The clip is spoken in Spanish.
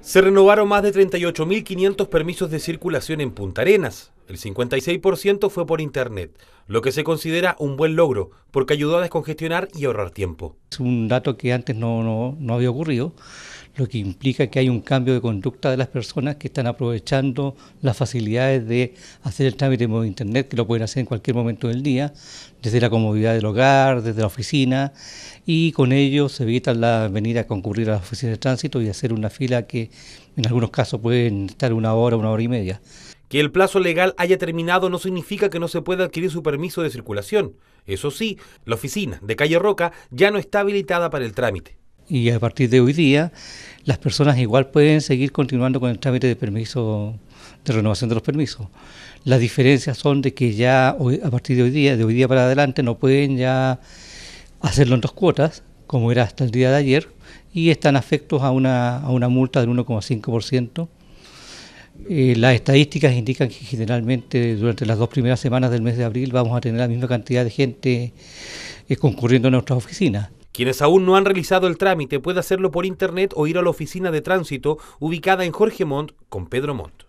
Se renovaron más de 38.500 permisos de circulación en Punta Arenas. El 56% fue por Internet, lo que se considera un buen logro porque ayudó a descongestionar y ahorrar tiempo. Es un dato que antes no, no, había ocurrido lo que implica que hay un cambio de conducta de las personas que están aprovechando las facilidades de hacer el trámite modo Internet, que lo pueden hacer en cualquier momento del día, desde la comodidad del hogar, desde la oficina, y con ello se evita la venir a concurrir a las oficinas de tránsito y hacer una fila que en algunos casos pueden estar una hora, una hora y media. Que el plazo legal haya terminado no significa que no se pueda adquirir su permiso de circulación. Eso sí, la oficina de Calle Roca ya no está habilitada para el trámite y a partir de hoy día las personas igual pueden seguir continuando con el trámite de permiso de renovación de los permisos. Las diferencias son de que ya hoy, a partir de hoy día, de hoy día para adelante, no pueden ya hacerlo en dos cuotas, como era hasta el día de ayer, y están afectos a una, a una multa del 1,5%. Eh, las estadísticas indican que generalmente durante las dos primeras semanas del mes de abril vamos a tener la misma cantidad de gente eh, concurriendo en nuestras oficinas. Quienes aún no han realizado el trámite puede hacerlo por internet o ir a la oficina de tránsito ubicada en Jorge Montt con Pedro Montt.